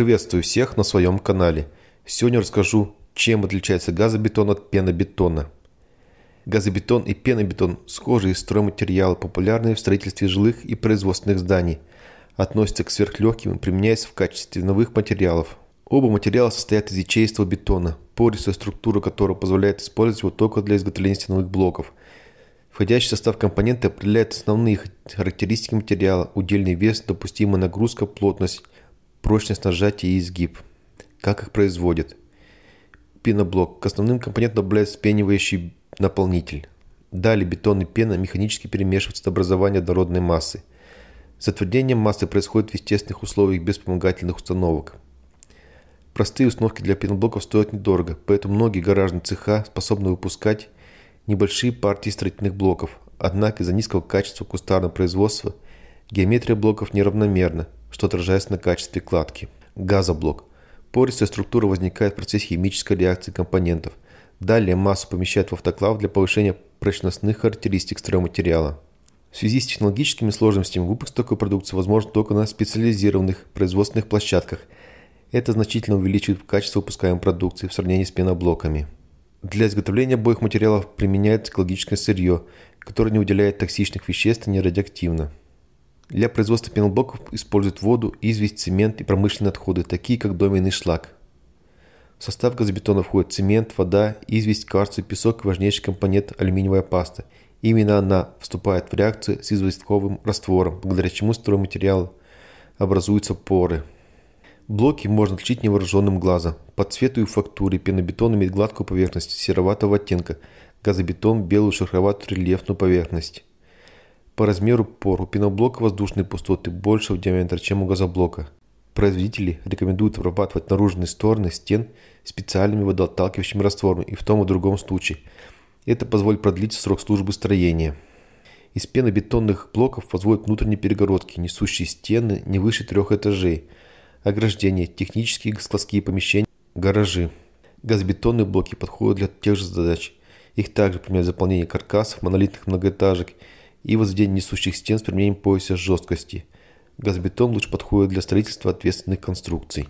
Приветствую всех на своем канале. Сегодня расскажу, чем отличается газобетон от пенобетона. Газобетон и пенобетон – схожие стройматериалы, популярные в строительстве жилых и производственных зданий. Относятся к сверхлегким и применяются в качестве новых материалов. Оба материала состоят из ячейства бетона, пористая структура которого позволяет использовать его только для изготовления стеновых блоков. Входящий состав компонента определяет основные характеристики материала, удельный вес, допустимая нагрузка, плотность – прочность нажатия и изгиб. Как их производят? Пеноблок. К основным компонентам добавляют вспенивающий наполнитель. Далее бетон и пена механически перемешиваются до образования однородной массы. Затвердение массы происходит в естественных условиях без вспомогательных установок. Простые установки для пеноблоков стоят недорого, поэтому многие гаражные цеха способны выпускать небольшие партии строительных блоков. Однако из-за низкого качества кустарного производства геометрия блоков неравномерна – что отражается на качестве кладки. Газоблок. Пористая структура возникает в процессе химической реакции компонентов. Далее массу помещают в автоклав для повышения прочностных характеристик стройматериала. В связи с технологическими сложностями выпуск такой продукции возможен только на специализированных производственных площадках. Это значительно увеличивает качество выпускаемой продукции в сравнении с пеноблоками. Для изготовления обоих материалов применяют экологическое сырье, которое не выделяет токсичных веществ и не радиоактивно. Для производства пеноблоков используют воду, известь, цемент и промышленные отходы, такие как доменный шлак. В состав газобетона входят цемент, вода, известь, кварц и песок и важнейший компонент – алюминиевая паста. Именно она вступает в реакцию с известковым раствором, благодаря чему материала образуются поры. Блоки можно отличить невооруженным глазом. По цвету и фактуре пенобетон имеет гладкую поверхность сероватого оттенка, газобетон – белую шероховатую рельефную поверхность. По размеру пор у пеноблока воздушные пустоты больше в диаметр, чем у газоблока. Производители рекомендуют обрабатывать наружные стороны стен специальными водоотталкивающими растворами и в том и другом случае. Это позволит продлить срок службы строения. Из пенобетонных блоков возводят внутренние перегородки, несущие стены не выше трех этажей, ограждения, технические складские помещения, гаражи. Газобетонные блоки подходят для тех же задач. Их также применяют в заполнение каркасов, монолитных многоэтажек – и возведение несущих стен с применением пояса жесткости. Газобетон лучше подходит для строительства ответственных конструкций.